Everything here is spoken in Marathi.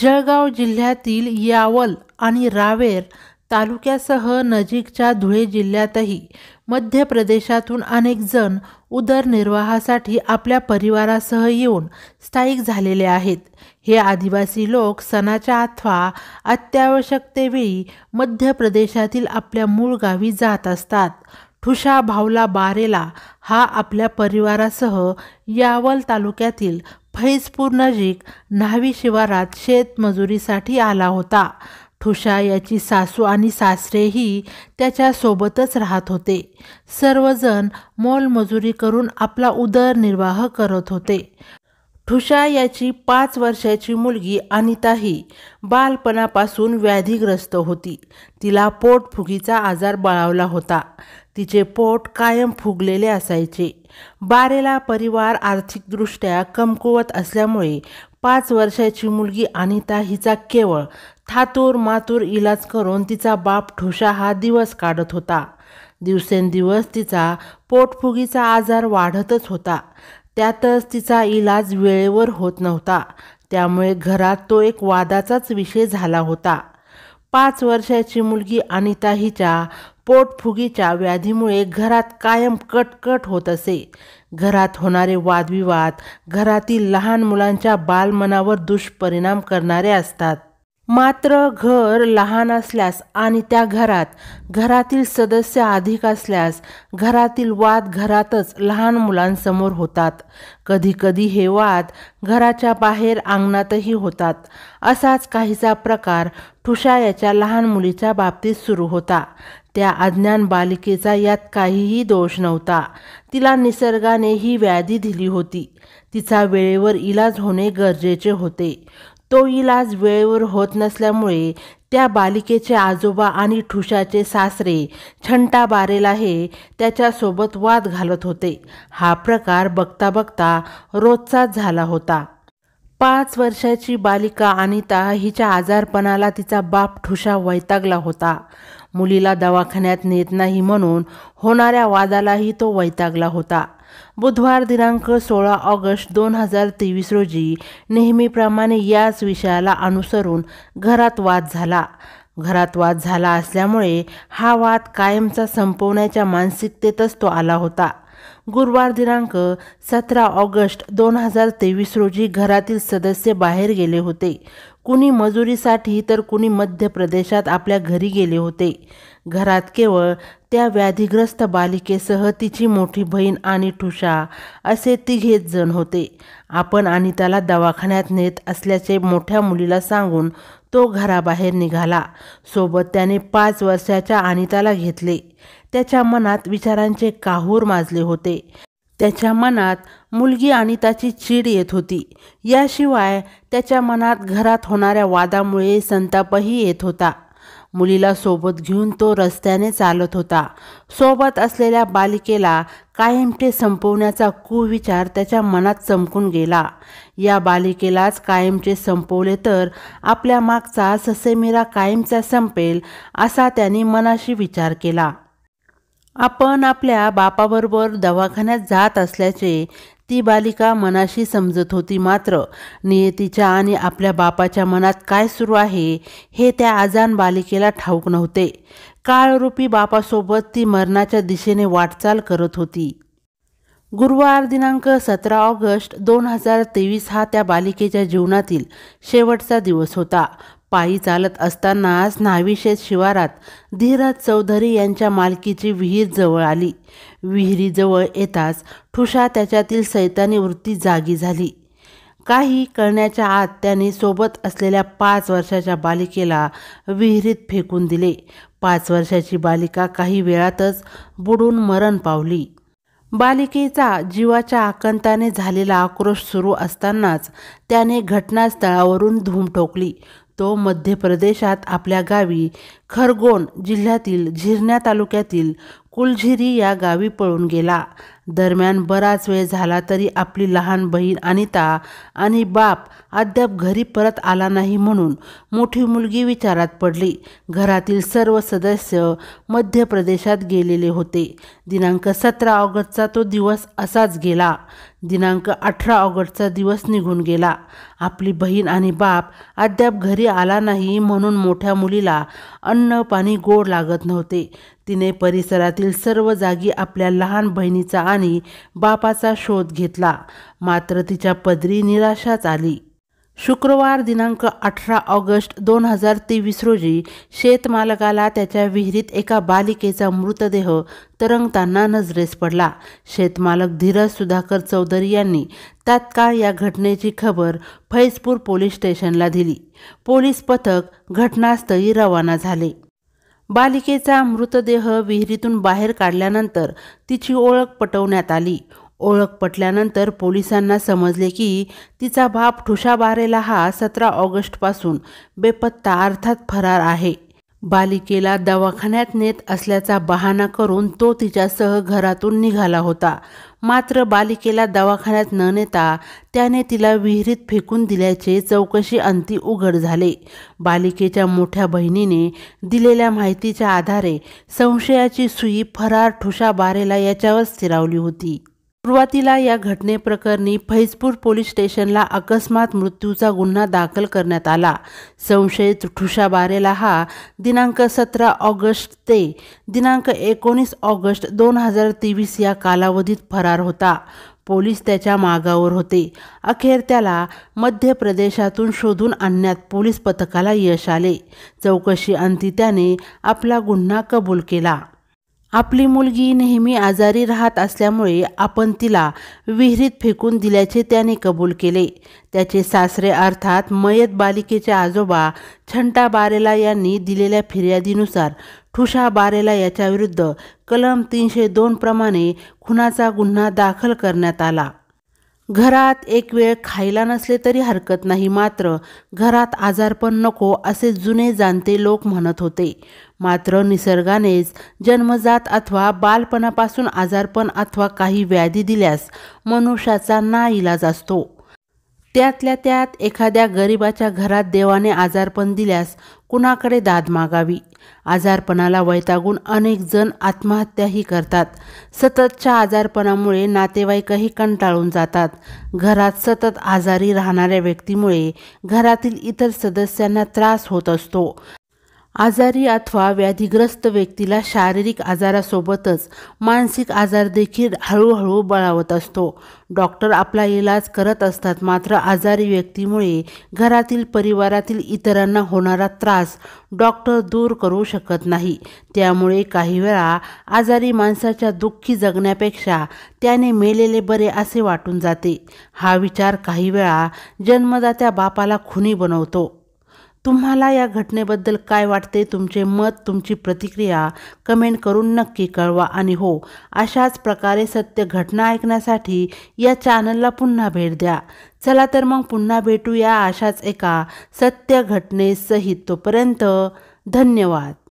जळगाव जिल्ह्यातील यावल आणि रावेर तालुक्यासह नजीकच्या धुळे जिल्ह्यातही मध्य प्रदेशातून अनेक जण उदरनिर्वाहासाठी आपल्या परिवारासह येऊन स्थायिक झालेले आहेत हे आदिवासी लोक सणाच्या अथवा अत्यावश्यकतेवेळी मध्य प्रदेशातील आपल्या मूळ गावी जात असतात ठुषा भावला बारेला हा आपल्या परिवारासह यावल तालुक्यातील फैजपूर नजीक न्हावी शिवारात शेतमजुरीसाठी आला होता ठुषा याची सासू आणि सासरेही त्याच्यासोबतच राहत होते सर्वजण मोलमजुरी करून आपला उदरनिर्वाह करत होते ठुषा याची पाच वर्षाची मुलगी अनिता ही बालपणापासून व्याधीग्रस्त होती तिला पोटफुगीचा आजार बळावला होता तिचे पोट कायम फुगलेले असायचे बारेला परिवार आर्थिकदृष्ट्या कमकुवत असल्यामुळे पाच वर्षाची मुलगी अनिता हिचा केवळ थातूर मातूर इलाज करून तिचा बाप ठुषा हा दिवस काढत होता दिवसेंदिवस तिचा पोटफुगीचा आजार वाढतच होता त्यातच तिचा इलाज वेळेवर होत नव्हता त्यामुळे घरात तो एक वादाचाच विषय झाला होता पाच वर्षाची मुलगी अनिता हिच्या पोटफुगीच्या व्याधीमुळे घरात कायम कटकट होत असे घरात होणारे वादविवाद घरातील लहान मुलांच्या बालमनावर दुष्परिणाम करणारे असतात मात्र घर लहान असल्यास आणि त्या घरात घरातील सदस्य अधिक असल्यास घरातील वाद घरातच लहान मुलांसमोर होतात कधीकधी हे वाद घराच्या बाहेर अंगणातही होतात असाच काहीसा प्रकार ठुषा याच्या लहान मुलीच्या बाबतीत सुरू होता त्या अज्ञान बालिकेचा यात काहीही दोष नव्हता तिला निसर्गाने ही व्याधी दिली होती तिचा वेळेवर इलाज होणे गरजेचे होते तो इलाज वेळेवर होत नसल्यामुळे त्या बालिकेचे आजोबा आणि ठुशाचे सासरे छंटा बारेला हे त्याच्यासोबत वाद घालत होते हा प्रकार बघता बघता रोजचाच झाला होता पाच वर्षाची बालिका अनिता हिच्या आजारपणाला तिचा बाप ठुशा वैतागला होता मुलीला दवाखान्यात नेत नाही म्हणून होणाऱ्या वादालाही तो वैतागला होता बुधवार दिनांक सोळा ऑगस्ट दोन हजार तेवीस रोजी नेहमीप्रमाणे याच विषयाला अनुसरून घरात वाद झाला घरात वाद झाला असल्यामुळे हा वाद कायमचा संपवण्याच्या मानसिकतेतच तो आला होता गुरुवार दिनांक सतरा ऑगस्ट दोन हजार तेवीस रोजी घरातील सदस्य बाहेर गेले होते कुणी मजुरीसाठी तर कुणी मध्य प्रदेशात आपल्या घरी गेले होते घरात केवळ त्या व्याधीग्रस्त बालिकेसह तिची मोठी बहीण आणि ठुषा असे तिघेच जण होते आपण आणि त्याला दवाखान्यात नेत असल्याचे मोठ्या मुलीला सांगून तो घराबाहेर निघाला सोबत त्याने पाच वर्षाच्या अनिताला घेतले त्याच्या मनात विचारांचे काहूर माजले होते त्याच्या मनात मुलगी आणि त्याची चीड येत होती याशिवाय त्याच्या मनात घरात होणाऱ्या वादामुळे संतापही येत होता मुलीला सोबत घेऊन तो रस्त्याने चालत होता सोबत असलेल्या बालिकेला कायमचे संपवण्याचा कुविचार त्याच्या मनात चमकून गेला या बालिकेलाच कायमचे संपवले तर आपल्या मागचा ससेमिरा कायमचा संपेल असा त्याने मनाशी विचार केला आपण आपल्या बापाबरोबर दवाखान्यात जात असल्याचे ती बालिका मनाशी समजत होती मात्र नियतीच्या आणि आपल्या बापाच्या मनात काय सुरू आहे हे त्या आजान बालिकेला ठाऊक नव्हते काळरूपी बापासोबत ती मरणाच्या दिशेने वाटचाल करत होती गुरुवार दिनांक सतरा ऑगस्ट दोन हजार तेवीस हा त्या बालिकेच्या जीवनातील शेवटचा दिवस होता पायी चालत असतानाच न्हावीशेत शिवारात धीरज चौधरी यांच्या मालकीची विहीर जवळ आली विहिरीजवळ येताच ठुशा त्याच्यातील सैतानी वृत्ती जागी झाली काही करण्याच्या आत त्याने सोबत असलेल्या पाच वर्षाच्या बालिकेला विहिरीत फेकून दिले पाच वर्षाची बालिका काही वेळातच बुडून मरण पावली बालिकेचा जीवाच्या आकंताने झालेला आक्रोश सुरू असतानाच त्याने घटनास्थळावरून धूम ठोकली तो मध्य प्रदेशात आपल्या गावी खरगोन जिल्ह्यातील झिरण्या तालुक्यातील कुलझिरी या गावी पळून गेला दरम्यान बराच वेळ झाला तरी आपली लहान बहीण अनिता आणि बाप अद्याप घरी परत आला नाही म्हणून मोठी मुलगी विचारात पडली घरातील सर्व सदस्य मध्य प्रदेशात गेलेले होते दिनांक सतरा ऑगस्टचा तो दिवस असाच गेला दिनांक अठरा ऑगस्टचा दिवस निघून गेला आपली बहीण आणि बाप अद्याप घरी आला नाही म्हणून मोठ्या मुलीला अन्न पाणी गोड लागत नव्हते तिने परिसरातील सर्व जागी आपल्या लहान बहिणीचा आणि बापाचा शोध घेतला मात्र तिच्या पदरी निराशाच आली शुक्रवार दिनांक अठरा ऑगस्ट दोन हजार तेवीस रोजी शेतमालकाला त्याच्या विहिरीत एका बालिकेचा मृतदेह तरंगताना नजरेस पडला शेतमालक धीरज सुधाकर चौधरी यांनी तात्काळ या घटनेची खबर फैजपूर पोलीस स्टेशनला दिली पोलीस पथक घटनास्थळी रवाना झाले बालिकेचा मृतदेह विहिरीतून बाहेर काढल्यानंतर तिची ओळख पटवण्यात आली ओळख पटल्यानंतर पोलिसांना समजले की तिचा बाप ठुषाबारेला हा सतरा ऑगस्टपासून बेपत्ता अर्थात फरार आहे बालिकेला दवाखान्यात नेत असल्याचा बहाणा करून तो तिच्यासह घरातून निघाला होता मात्र बालिकेला दवाखान्यात न नेता त्याने तिला विहिरीत फेकून दिल्याचे चौकशी अंती उघड झाले बालिकेच्या मोठ्या बहिणीने दिलेल्या माहितीच्या आधारे संशयाची सुई फरार ठुशा बारेला याच्यावर स्थिरावली होती सुरुवातीला या घटनेप्रकरणी फैजपूर पोलीस स्टेशनला अकस्मात मृत्यूचा गुन्हा दाखल करण्यात आला संशयित ठुषा बारेला हा दिनांक सतरा ऑगस्ट ते दिनांक एकोणीस ऑगस्ट दोन हजार तेवीस या कालावधीत फरार होता पोलीस त्याच्या मागावर होते अखेर त्याला मध्य प्रदेशातून शोधून आणण्यात पोलीस पथकाला यश आले चौकशी अंती त्याने आपला गुन्हा कबूल केला आपली मुलगी नेहमी आजारी राहत असल्यामुळे आपण तिला विहिरीत फेकून दिल्याचे त्याने कबूल केले त्याचे सासरे अर्थात मयत बालिकेचे आजोबा छंटा बारेला यांनी दिलेल्या फिर्यादीनुसार ठुषा बारेला याच्याविरुद्ध कलम तीनशे दोन प्रमाणे खुनाचा गुन्हा दाखल करण्यात आला घरात एक वेळ खायला नसले तरी हरकत नाही मात्र घरात आजारपण नको असे जुने जाणते लोक म्हणत होते मात्र निसर्गानेच जन्मजात अथवा बालपणापासून आजारपण अथवा काही व्याधी दिल्यास मनुष्याचा ना इलाज असतो त्यातल्या त्यात एखाद्या गरिबाच्या घरात देवाने आजारपण दिल्यास कुणाकडे दाद मागावी आजारपणाला वैतागून अनेक जण आत्महत्याही करतात सततच्या आजारपणामुळे नातेवाईकही कंटाळून जातात घरात सतत आजारी राहणाऱ्या व्यक्तीमुळे घरातील इतर सदस्यांना त्रास होत असतो आजारी अथवा व्याधीग्रस्त व्यक्तीला शारीरिक आजारासोबतच मानसिक आजार देखील हळूहळू बळावत असतो डॉक्टर आपला इलाज करत असतात मात्र आजारी व्यक्तीमुळे घरातील परिवारातील इतरांना होणारा त्रास डॉक्टर दूर करू शकत नाही त्यामुळे काही वेळा आजारी माणसाच्या दुःखी जगण्यापेक्षा त्याने मेलेले बरे असे वाटून जाते हा विचार काही वेळा जन्मदात्या बापाला खुनी बनवतो तुम्हाला या घटनेबद्दल काय वाटते तुमचे मत तुमची प्रतिक्रिया कमेंट करून नक्की कळवा आणि हो अशाच प्रकारे सत्य घटना ऐकण्यासाठी या चॅनलला पुन्हा भेट द्या चला तर मग पुन्हा भेटूया अशाच एका सत्य घटनेसहित तोपर्यंत धन्यवाद